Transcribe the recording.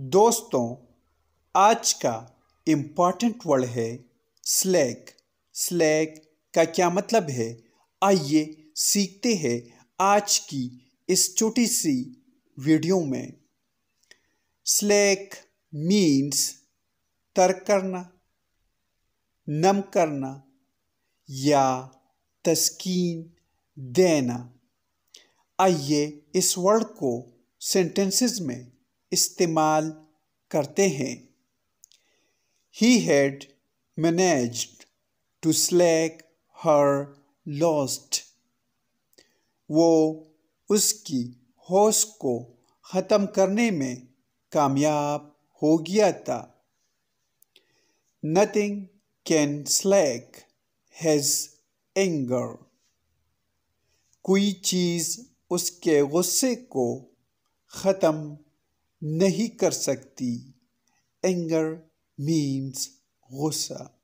दोस्तों आज का इम्पॉर्टेंट वर्ड है स्लैग स्लैग का क्या मतलब है आइए सीखते हैं आज की इस छोटी सी वीडियो में स्लैग मीन्स तर करना नम करना या तस्कीन देना आइए इस वर्ड को सेंटेंसेस में इस्तेमाल करते हैं he had managed to slake her lust वो उसकी होश को ख़त्म करने में कामयाब हो गया था nothing can slake his anger कोई चीज़ उसके गुस्से को ख़त्म नहीं कर सकती एंगर मीन्स गुस्सा